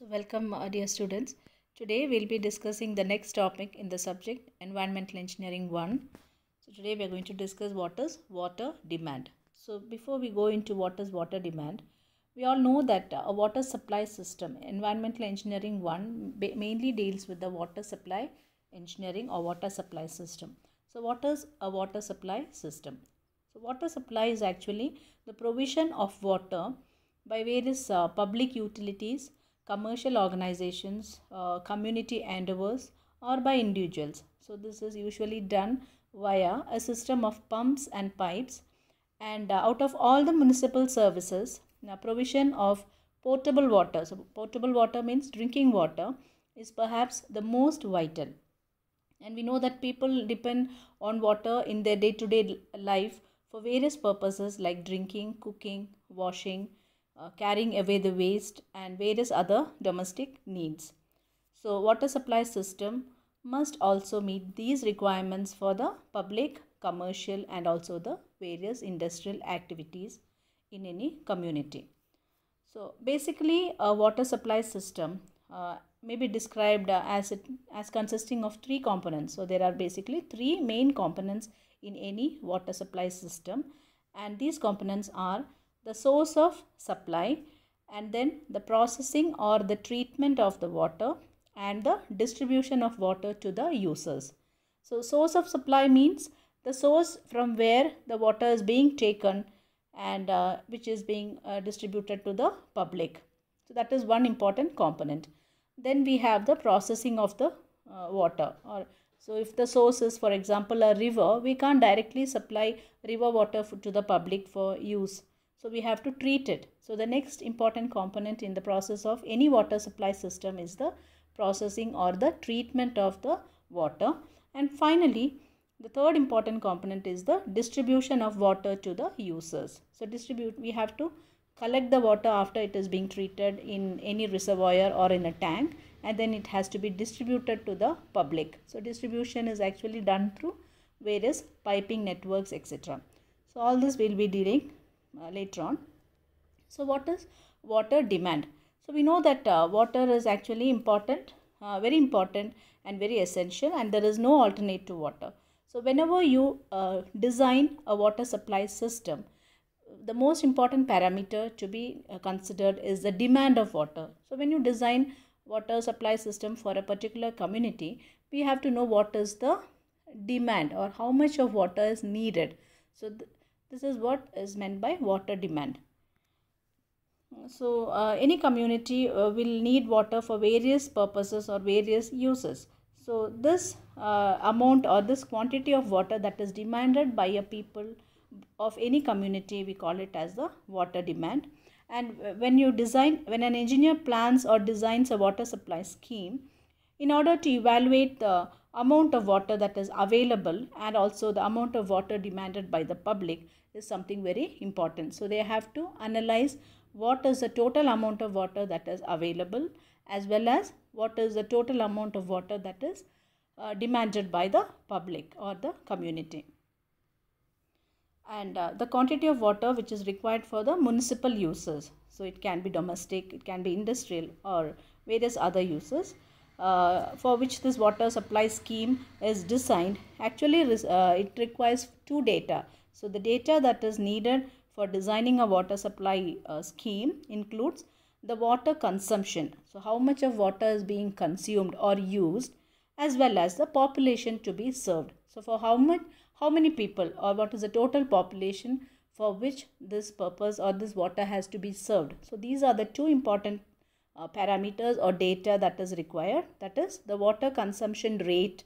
So welcome uh, dear students. Today we'll be discussing the next topic in the subject Environmental Engineering 1. So today we are going to discuss what is water demand. So before we go into what is water demand, we all know that uh, a water supply system, Environmental Engineering 1 mainly deals with the water supply engineering or water supply system. So what is a water supply system? So water supply is actually the provision of water by various uh, public utilities commercial organizations, uh, community endeavors or by individuals. So this is usually done via a system of pumps and pipes and uh, out of all the municipal services, now provision of portable water. So portable water means drinking water is perhaps the most vital. And we know that people depend on water in their day-to-day -day life for various purposes like drinking, cooking, washing, uh, carrying away the waste and various other domestic needs. So water supply system must also meet these requirements for the public, commercial and also the various industrial activities in any community. So basically a water supply system uh, may be described uh, as it as consisting of three components. So there are basically three main components in any water supply system and these components are the source of supply and then the processing or the treatment of the water and the distribution of water to the users. So source of supply means the source from where the water is being taken and uh, which is being uh, distributed to the public. So that is one important component. Then we have the processing of the uh, water or so if the source is for example a river, we can't directly supply river water to the public for use so we have to treat it. So the next important component in the process of any water supply system is the processing or the treatment of the water. And finally, the third important component is the distribution of water to the users. So distribute, we have to collect the water after it is being treated in any reservoir or in a tank and then it has to be distributed to the public. So distribution is actually done through various piping networks etc. So all this we will be dealing uh, later on so what is water demand so we know that uh, water is actually important uh, very important and very essential and there is no alternate to water so whenever you uh, design a water supply system, the most important parameter to be considered is the demand of water. So when you design water supply system for a particular community, we have to know what is the demand or how much of water is needed. So th this is what is meant by water demand. So, uh, any community uh, will need water for various purposes or various uses. So, this uh, amount or this quantity of water that is demanded by a people of any community, we call it as the water demand. And uh, when you design, when an engineer plans or designs a water supply scheme, in order to evaluate the amount of water that is available and also the amount of water demanded by the public, is something very important. So they have to analyze what is the total amount of water that is available as well as what is the total amount of water that is uh, demanded by the public or the community. And uh, the quantity of water which is required for the municipal uses. So it can be domestic, it can be industrial or various other uses. Uh, for which this water supply scheme is designed actually uh, it requires two data so the data that is needed for designing a water supply uh, scheme includes the water consumption. So how much of water is being consumed or used as well as the population to be served. So for how much, how many people or what is the total population for which this purpose or this water has to be served. So these are the two important uh, parameters or data that is required. That is the water consumption rate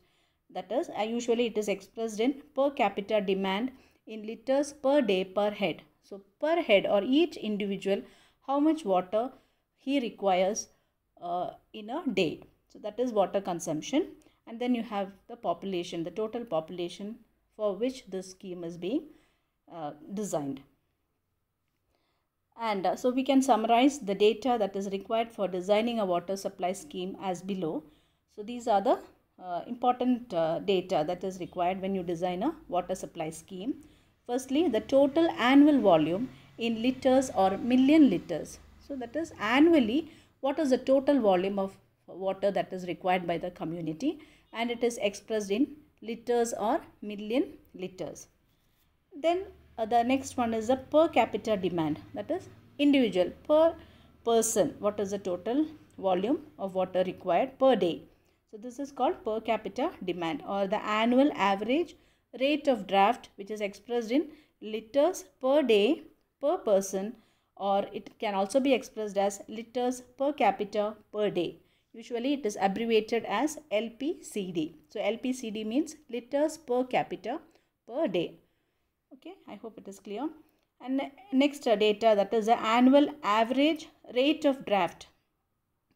that is uh, usually it is expressed in per capita demand in liters per day per head. So per head or each individual how much water he requires uh, in a day. So that is water consumption and then you have the population, the total population for which this scheme is being uh, designed. And uh, so we can summarize the data that is required for designing a water supply scheme as below. So these are the uh, important uh, data that is required when you design a water supply scheme. Firstly, the total annual volume in liters or million liters. So that is annually what is the total volume of water that is required by the community and it is expressed in liters or million liters. Then uh, the next one is the per capita demand that is individual per person what is the total volume of water required per day. So this is called per capita demand or the annual average rate of draft which is expressed in liters per day per person or it can also be expressed as liters per capita per day. Usually it is abbreviated as LPCD. So LPCD means liters per capita per day. Okay, I hope it is clear. And next uh, data that is the annual average rate of draft.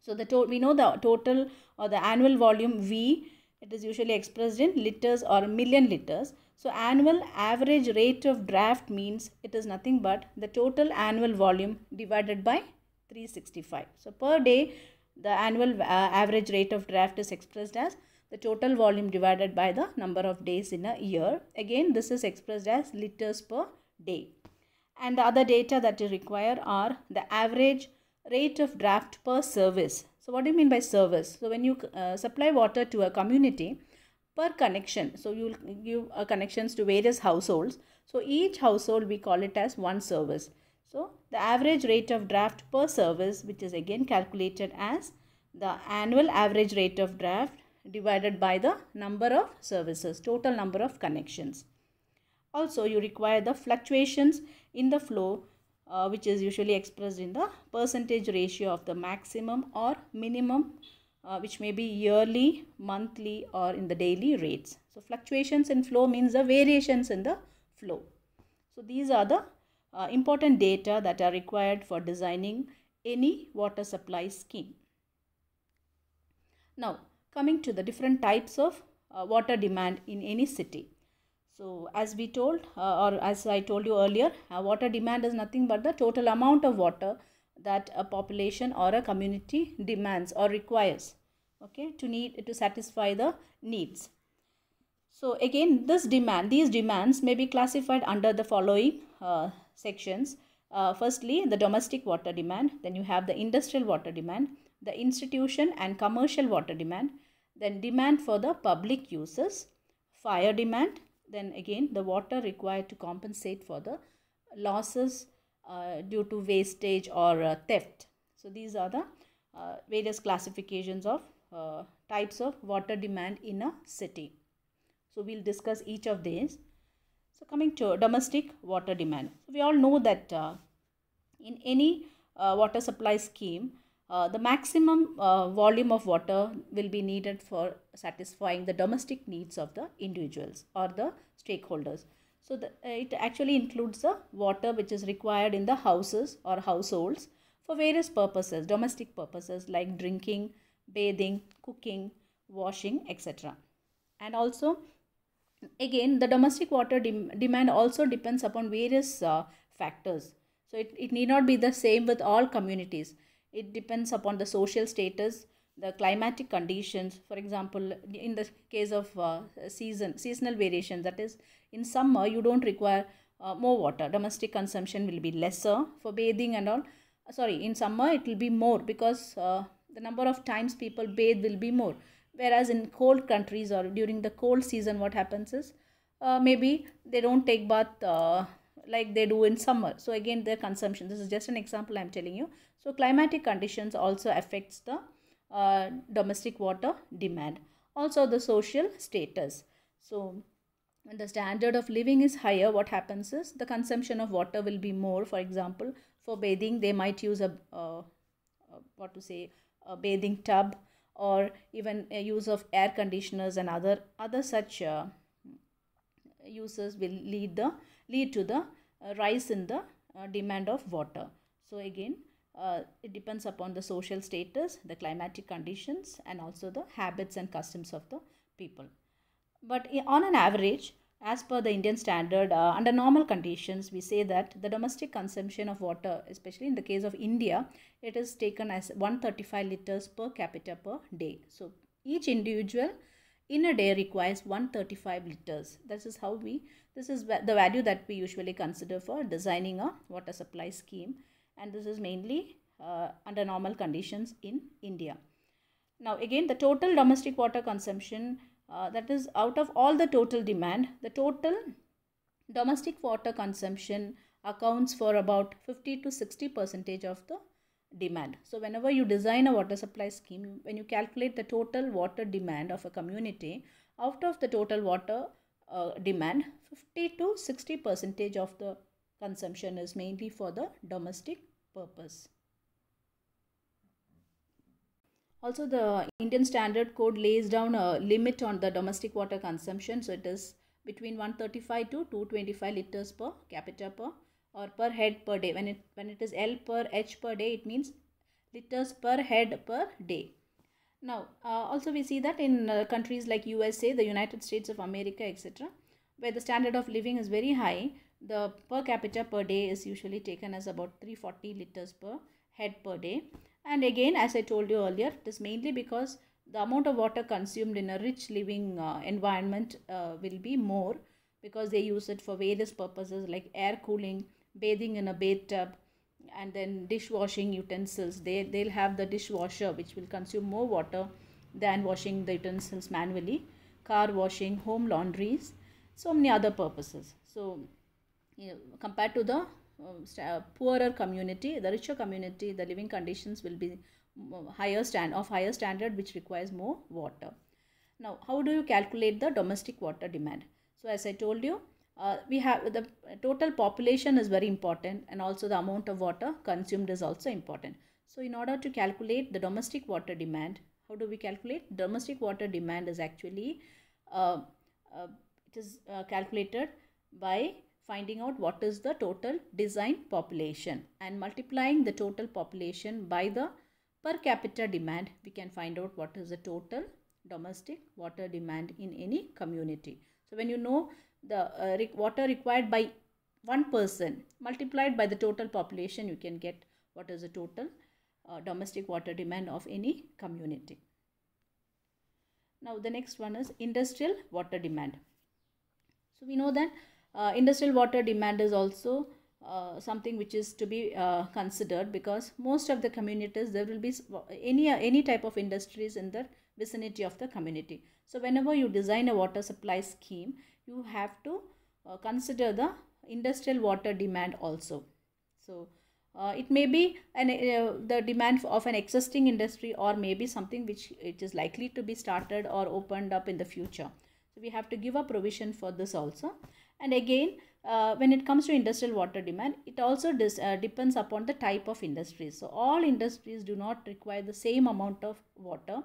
So the to we know the total or the annual volume V it is usually expressed in liters or million liters. So annual average rate of draft means it is nothing but the total annual volume divided by 365. So per day the annual uh, average rate of draft is expressed as the total volume divided by the number of days in a year. Again this is expressed as liters per day. And the other data that you require are the average rate of draft per service so what do you mean by service? So when you uh, supply water to a community per connection, so you will give uh, connections to various households. So each household we call it as one service. So the average rate of draft per service which is again calculated as the annual average rate of draft divided by the number of services, total number of connections. Also you require the fluctuations in the flow uh, which is usually expressed in the percentage ratio of the maximum or minimum uh, which may be yearly, monthly or in the daily rates. So fluctuations in flow means the variations in the flow. So these are the uh, important data that are required for designing any water supply scheme. Now coming to the different types of uh, water demand in any city. So as we told uh, or as I told you earlier, uh, water demand is nothing but the total amount of water that a population or a community demands or requires okay to need to satisfy the needs so again this demand these demands may be classified under the following uh, sections uh, firstly the domestic water demand then you have the industrial water demand the institution and commercial water demand then demand for the public uses fire demand then again the water required to compensate for the losses uh, due to wastage or uh, theft. So these are the uh, various classifications of uh, types of water demand in a city. So we'll discuss each of these. So coming to domestic water demand. So we all know that uh, in any uh, water supply scheme, uh, the maximum uh, volume of water will be needed for satisfying the domestic needs of the individuals or the stakeholders. So the, uh, it actually includes the water which is required in the houses or households for various purposes, domestic purposes like drinking, bathing, cooking, washing, etc. And also, again, the domestic water dem demand also depends upon various uh, factors. So it, it need not be the same with all communities it depends upon the social status, the climatic conditions. For example, in the case of uh, season seasonal variation, that is, in summer you don't require uh, more water. Domestic consumption will be lesser for bathing and all. Uh, sorry, in summer it will be more because uh, the number of times people bathe will be more. Whereas in cold countries or during the cold season, what happens is uh, maybe they don't take bath uh, like they do in summer so again their consumption this is just an example i'm telling you so climatic conditions also affects the uh, domestic water demand also the social status so when the standard of living is higher what happens is the consumption of water will be more for example for bathing they might use a uh, what to say a bathing tub or even a use of air conditioners and other other such uh, uses will lead the lead to the uh, rise in the uh, demand of water. So again, uh, it depends upon the social status, the climatic conditions, and also the habits and customs of the people. But eh, on an average, as per the Indian standard, uh, under normal conditions, we say that the domestic consumption of water, especially in the case of India, it is taken as 135 liters per capita per day. So each individual in a day requires 135 liters. This is how we, this is the value that we usually consider for designing a water supply scheme. And this is mainly uh, under normal conditions in India. Now again, the total domestic water consumption, uh, that is out of all the total demand, the total domestic water consumption accounts for about 50 to 60 percentage of the demand. So whenever you design a water supply scheme, when you calculate the total water demand of a community, out of the total water uh, demand, 50 to 60 percentage of the consumption is mainly for the domestic purpose. Also, the Indian Standard Code lays down a limit on the domestic water consumption. So, it is between 135 to 225 liters per capita per or per head per day. When it, when it is L per H per day, it means liters per head per day. Now, uh, also we see that in uh, countries like USA, the United States of America, etc., where the standard of living is very high, the per capita per day is usually taken as about 340 liters per head per day. And again, as I told you earlier, it is mainly because the amount of water consumed in a rich living uh, environment uh, will be more because they use it for various purposes like air cooling, bathing in a bathtub and then dishwashing utensils they they'll have the dishwasher which will consume more water than washing the utensils manually car washing home laundries so many other purposes so you know, compared to the uh, poorer community the richer community the living conditions will be um, higher stand of higher standard which requires more water now how do you calculate the domestic water demand so as i told you uh, we have the total population is very important and also the amount of water consumed is also important. So in order to calculate the domestic water demand, how do we calculate? Domestic water demand is actually, uh, uh, it is uh, calculated by finding out what is the total designed population and multiplying the total population by the per capita demand, we can find out what is the total domestic water demand in any community. So when you know the uh, re water required by one person multiplied by the total population you can get what is the total uh, domestic water demand of any community. Now the next one is industrial water demand. So we know that uh, industrial water demand is also uh, something which is to be uh, considered because most of the communities there will be any any type of industries in the vicinity of the community. So whenever you design a water supply scheme, you have to uh, consider the industrial water demand also. So uh, it may be an, uh, the demand of an existing industry or maybe something which it is likely to be started or opened up in the future. So we have to give a provision for this also. And again, uh, when it comes to industrial water demand, it also dis, uh, depends upon the type of industries. So all industries do not require the same amount of water.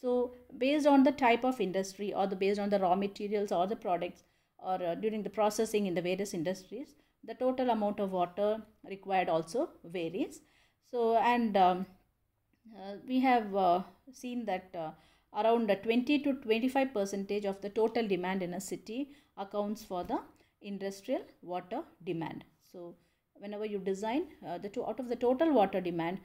So based on the type of industry or the based on the raw materials or the products or uh, during the processing in the various industries, the total amount of water required also varies. So and um, uh, we have uh, seen that uh, around 20 to 25 percentage of the total demand in a city accounts for the industrial water demand. So whenever you design uh, the two out of the total water demand,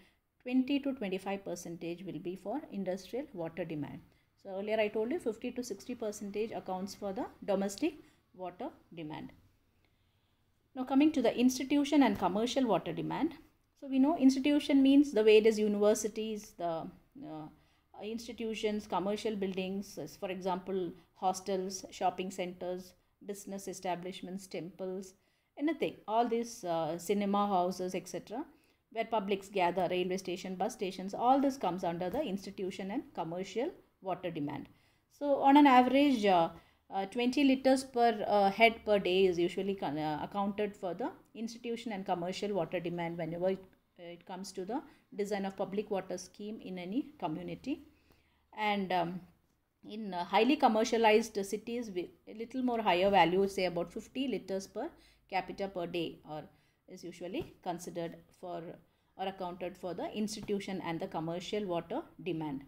20 to 25 percentage will be for industrial water demand. So earlier I told you 50 to 60 percentage accounts for the domestic water demand. Now coming to the institution and commercial water demand. So we know institution means the way it is universities, the uh, institutions, commercial buildings, for example, hostels, shopping centers, business establishments, temples, anything, all these uh, cinema houses, etc where publics gather, railway station, bus stations, all this comes under the institution and commercial water demand. So on an average, uh, uh, 20 liters per uh, head per day is usually uh, accounted for the institution and commercial water demand whenever it, uh, it, comes to the design of public water scheme in any community. And um, in uh, highly commercialized cities, a little more higher value, say about 50 liters per capita per day or is usually considered for or accounted for the institution and the commercial water demand.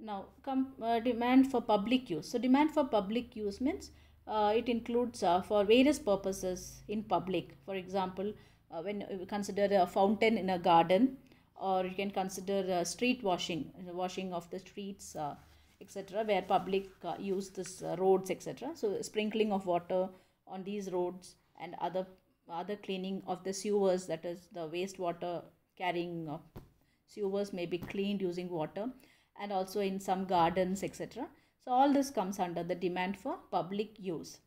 Now, com, uh, demand for public use. So, demand for public use means uh, it includes uh, for various purposes in public. For example, uh, when you consider a fountain in a garden or you can consider uh, street washing, washing of the streets, uh, etc. where public use this roads, etc. So, sprinkling of water on these roads and other other cleaning of the sewers that is the wastewater carrying uh, sewers may be cleaned using water and also in some gardens etc so all this comes under the demand for public use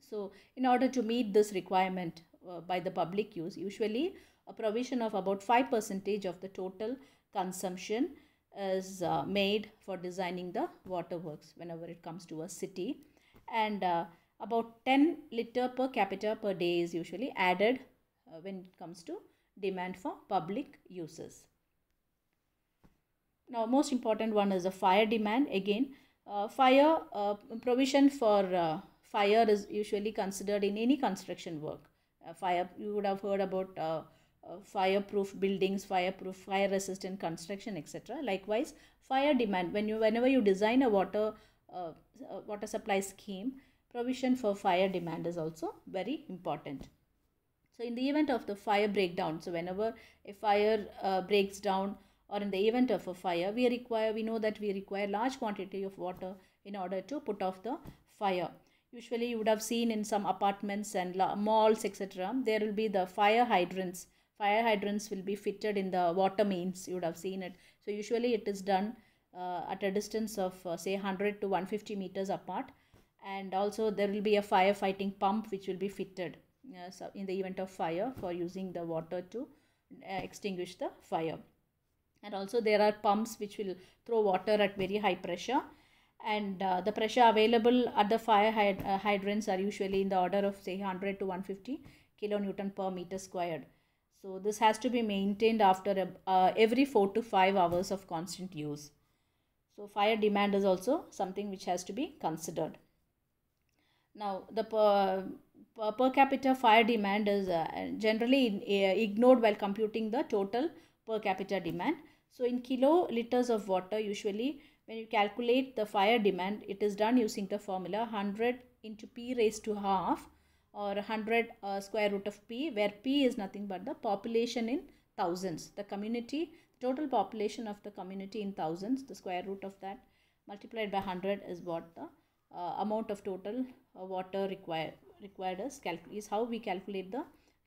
so in order to meet this requirement uh, by the public use usually a provision of about 5 percentage of the total consumption is uh, made for designing the waterworks whenever it comes to a city and uh, about 10 liter per capita per day is usually added uh, when it comes to demand for public uses. Now most important one is the fire demand. Again, uh, fire uh, provision for uh, fire is usually considered in any construction work. Uh, fire, you would have heard about uh, fireproof buildings, fireproof, fire resistant construction, etc. Likewise, fire demand. When you, whenever you design a water, water supply scheme, provision for fire demand is also very important. So in the event of the fire breakdown, so whenever a fire uh, breaks down or in the event of a fire, we require, we know that we require large quantity of water in order to put off the fire. Usually you would have seen in some apartments and malls, etc. There will be the fire hydrants. Fire hydrants will be fitted in the water mains. You would have seen it. So usually it is done uh, at a distance of uh, say 100 to 150 meters apart and also there will be a firefighting pump which will be fitted uh, so in the event of fire for using the water to uh, extinguish the fire and also there are pumps which will throw water at very high pressure and uh, the pressure available at the fire hyd uh, hydrants are usually in the order of say 100 to 150 kilonewton per meter squared so this has to be maintained after a, uh, every 4 to 5 hours of constant use so fire demand is also something which has to be considered now, the per, per capita fire demand is uh, generally uh, ignored while computing the total per capita demand. So, in kiloliters of water, usually when you calculate the fire demand, it is done using the formula 100 into p raised to half or 100 uh, square root of p where p is nothing but the population in thousands the community total population of the community in thousands the square root of that multiplied by 100 is what the uh, amount of total uh, water required required is, is how we calculate the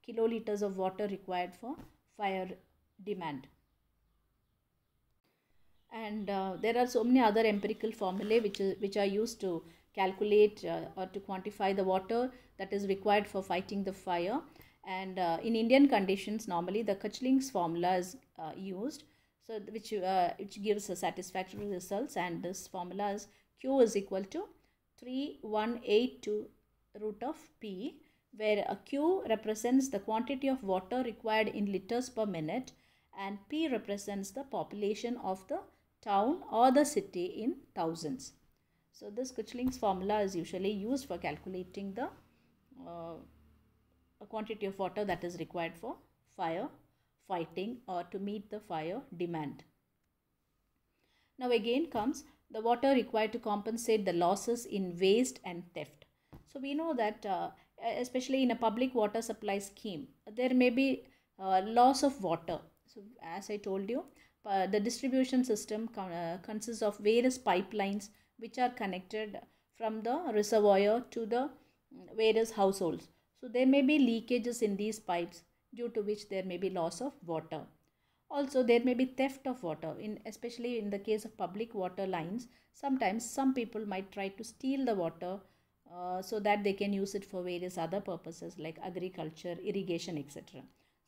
kiloliters of water required for fire demand and uh, there are so many other empirical formulae which is, which are used to calculate uh, or to quantify the water that is required for fighting the fire and uh, in indian conditions normally the kachling's formula is uh, used so which which gives a satisfactory results and this formula is q is equal to 3182 root of P where a Q represents the quantity of water required in liters per minute and P represents the population of the town or the city in thousands. So this Kuchling's formula is usually used for calculating the uh, quantity of water that is required for fire fighting or to meet the fire demand. Now again comes the water required to compensate the losses in waste and theft. So we know that uh, especially in a public water supply scheme, there may be uh, loss of water. So as I told you, uh, the distribution system uh, consists of various pipelines which are connected from the reservoir to the mm, various households. So there may be leakages in these pipes due to which there may be loss of water. Also, there may be theft of water, in, especially in the case of public water lines. Sometimes some people might try to steal the water uh, so that they can use it for various other purposes like agriculture, irrigation, etc.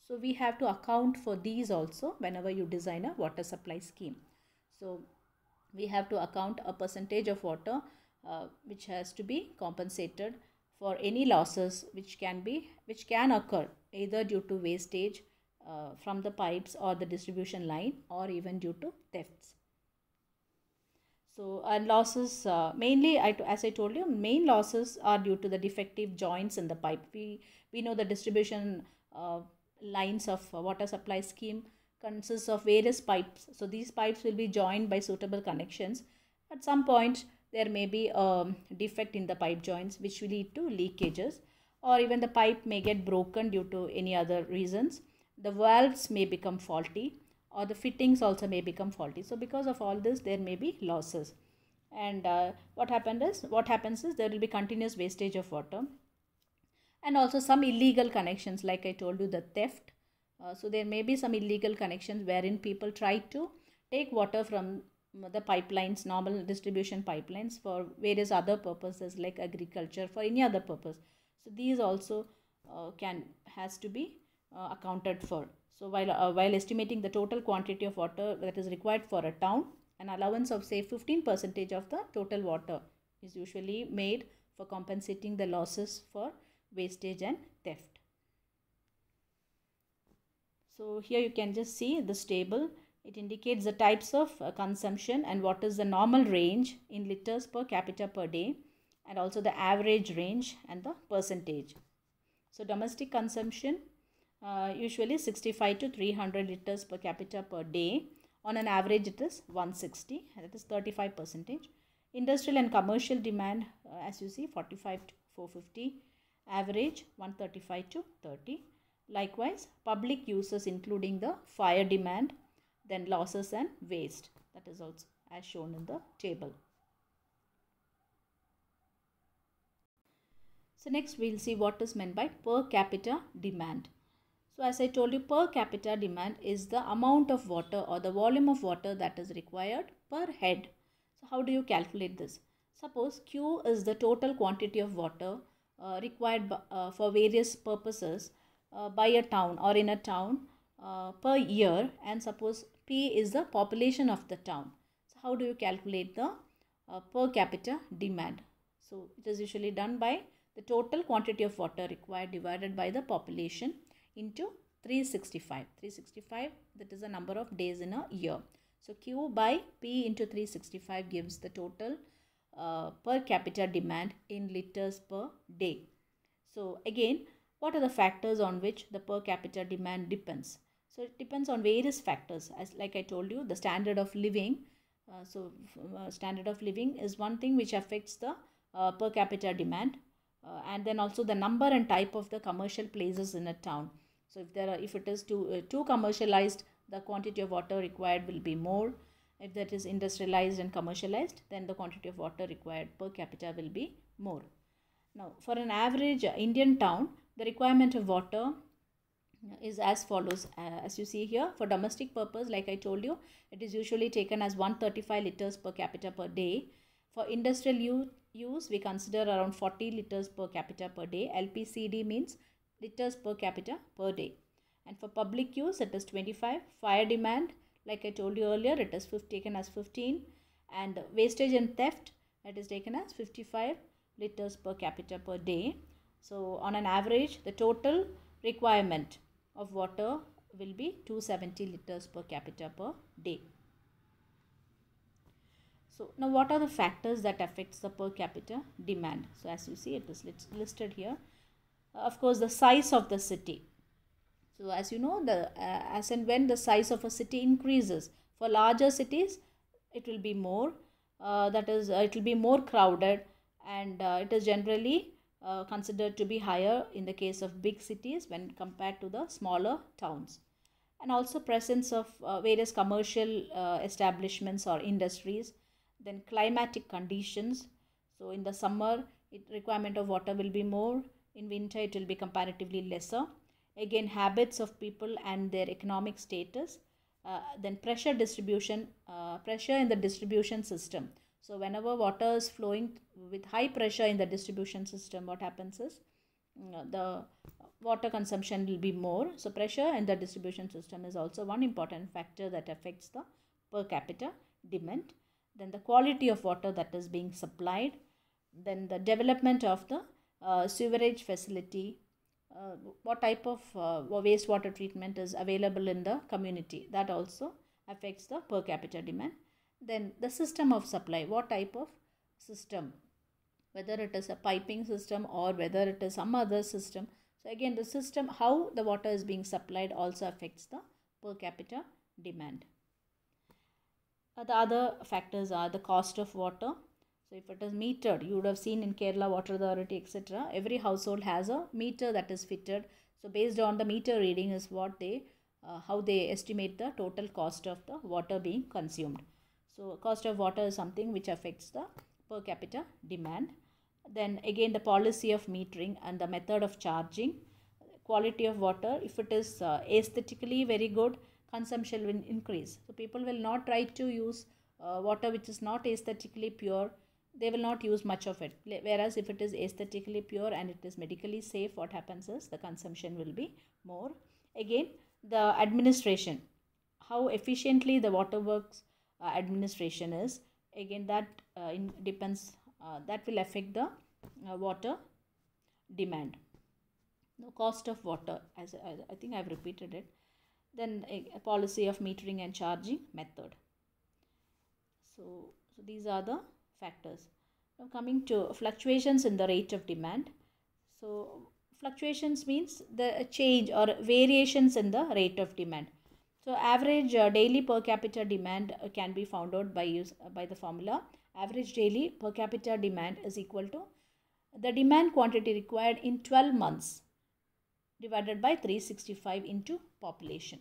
So, we have to account for these also whenever you design a water supply scheme. So, we have to account a percentage of water uh, which has to be compensated for any losses which can be which can occur either due to wastage uh, from the pipes or the distribution line or even due to thefts. So and losses uh, mainly I, as I told you main losses are due to the defective joints in the pipe. We, we know the distribution uh, lines of water supply scheme consists of various pipes. So these pipes will be joined by suitable connections. At some point there may be a defect in the pipe joints which will lead to leakages or even the pipe may get broken due to any other reasons the valves may become faulty or the fittings also may become faulty. So because of all this, there may be losses. And uh, what happened is, what happens is there will be continuous wastage of water, and also some illegal connections, like I told you, the theft. Uh, so there may be some illegal connections wherein people try to take water from the pipelines, normal distribution pipelines, for various other purposes like agriculture, for any other purpose. So these also uh, can has to be uh, accounted for. So while, uh, while estimating the total quantity of water that is required for a town, an allowance of say 15 percentage of the total water is usually made for compensating the losses for wastage and theft. So here you can just see this table. It indicates the types of uh, consumption and what is the normal range in liters per capita per day and also the average range and the percentage. So domestic consumption uh, usually 65 to 300 liters per capita per day. On an average, it is 160, that is 35 percentage. Industrial and commercial demand, uh, as you see, 45 to 450, average 135 to 30. Likewise, public uses including the fire demand, then losses and waste. That is also as shown in the table. So next we'll see what is meant by per capita demand. So as I told you per capita demand is the amount of water or the volume of water that is required per head. So how do you calculate this? Suppose Q is the total quantity of water uh, required uh, for various purposes uh, by a town or in a town uh, per year and suppose P is the population of the town. So how do you calculate the uh, per capita demand? So it is usually done by the total quantity of water required divided by the population into 365. 365 that is the number of days in a year. So Q by P into 365 gives the total uh, per capita demand in liters per day. So again, what are the factors on which the per capita demand depends? So it depends on various factors. As like I told you, the standard of living. Uh, so uh, standard of living is one thing which affects the uh, per capita demand. Uh, and then also the number and type of the commercial places in a town. So if there are, if it is too, uh, too commercialized, the quantity of water required will be more. If that is industrialized and commercialized, then the quantity of water required per capita will be more. Now, for an average Indian town, the requirement of water is as follows uh, as you see here for domestic purpose like i told you it is usually taken as 135 liters per capita per day for industrial use we consider around 40 liters per capita per day lpcd means liters per capita per day. And for public use, it is 25. Fire demand, like I told you earlier, it is 50, taken as 15. And wastage and theft, it is taken as 55 liters per capita per day. So on an average, the total requirement of water will be 270 liters per capita per day. So now what are the factors that affects the per capita demand? So as you see it is listed here of course the size of the city so as you know the uh, as and when the size of a city increases for larger cities it will be more uh, that is uh, it will be more crowded and uh, it is generally uh, considered to be higher in the case of big cities when compared to the smaller towns and also presence of uh, various commercial establishments or industries then climatic conditions so in the summer it, requirement of water will be more in winter, it will be comparatively lesser. Again, habits of people and their economic status. Uh, then pressure distribution, uh, pressure in the distribution system. So whenever water is flowing with high pressure in the distribution system, what happens is the water consumption will be more. So pressure in the distribution system is also one important factor that affects the per capita demand. Then the quality of water that is being supplied. Then the development of the uh, sewerage facility, uh, what type of uh, wastewater treatment is available in the community. That also affects the per capita demand. Then the system of supply, what type of system, whether it is a piping system or whether it is some other system. So again, the system, how the water is being supplied also affects the per capita demand. The other factors are the cost of water, so if it is metered, you would have seen in Kerala Water Authority, etc. Every household has a meter that is fitted. So based on the meter reading is what they, uh, how they estimate the total cost of the water being consumed. So cost of water is something which affects the per capita demand. Then again the policy of metering and the method of charging. Quality of water, if it is uh, aesthetically very good, consumption will increase. So people will not try to use uh, water which is not aesthetically pure they will not use much of it whereas if it is aesthetically pure and it is medically safe what happens is the consumption will be more again the administration how efficiently the waterworks uh, administration is again that uh, in, depends uh, that will affect the uh, water demand the cost of water as I, I think i've repeated it then a, a policy of metering and charging method so so these are the factors. Now coming to fluctuations in the rate of demand. So fluctuations means the change or variations in the rate of demand. So average uh, daily per capita demand uh, can be found out by use uh, by the formula average daily per capita demand is equal to the demand quantity required in 12 months divided by 365 into population.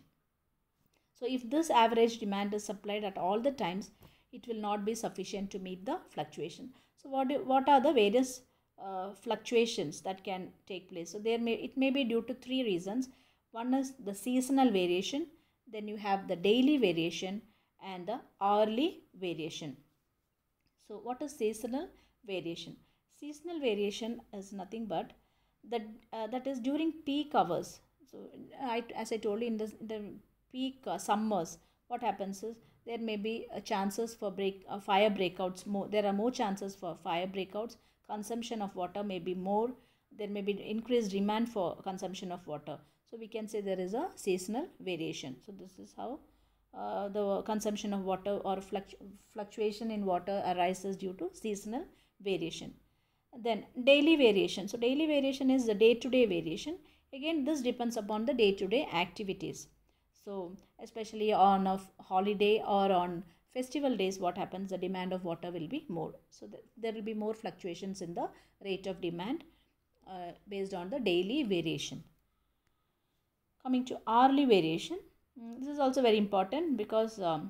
So if this average demand is supplied at all the times, it will not be sufficient to meet the fluctuation. So what, do, what are the various uh, fluctuations that can take place? So there may it may be due to three reasons. One is the seasonal variation, then you have the daily variation and the hourly variation. So what is seasonal variation? Seasonal variation is nothing but that uh, that is during peak hours. So I, as I told you in the, the peak uh, summers, what happens is there may be uh, chances for break uh, fire breakouts more there are more chances for fire breakouts consumption of water may be more there may be increased demand for consumption of water so we can say there is a seasonal variation so this is how uh, the consumption of water or fluctu fluctuation in water arises due to seasonal variation then daily variation so daily variation is the day to day variation again this depends upon the day to day activities so especially on a holiday or on festival days what happens the demand of water will be more so th there will be more fluctuations in the rate of demand uh, based on the daily variation coming to hourly variation mm, this is also very important because um,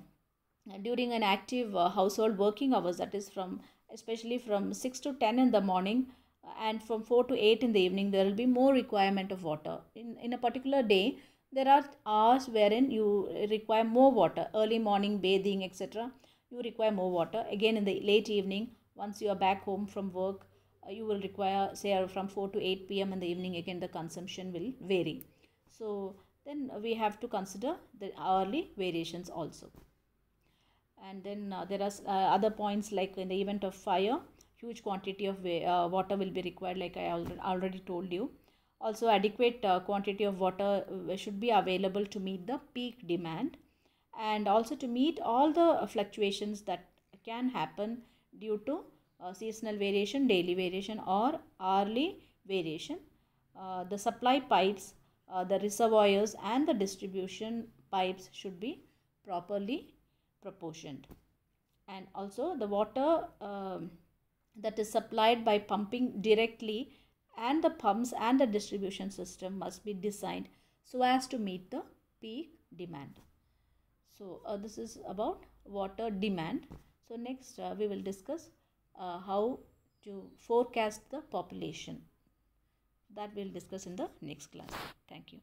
during an active uh, household working hours that is from especially from 6 to 10 in the morning uh, and from 4 to 8 in the evening there will be more requirement of water in in a particular day there are hours wherein you require more water early morning bathing etc you require more water again in the late evening once you are back home from work uh, you will require say uh, from 4 to 8 pm in the evening again the consumption will vary so then we have to consider the hourly variations also and then uh, there are uh, other points like in the event of fire huge quantity of uh, water will be required like i already told you also adequate uh, quantity of water uh, should be available to meet the peak demand and also to meet all the uh, fluctuations that can happen due to uh, seasonal variation, daily variation or hourly variation. Uh, the supply pipes, uh, the reservoirs and the distribution pipes should be properly proportioned. And also the water um, that is supplied by pumping directly and the pumps and the distribution system must be designed so as to meet the peak demand. So uh, this is about water demand. So next uh, we will discuss uh, how to forecast the population. That we will discuss in the next class. Thank you.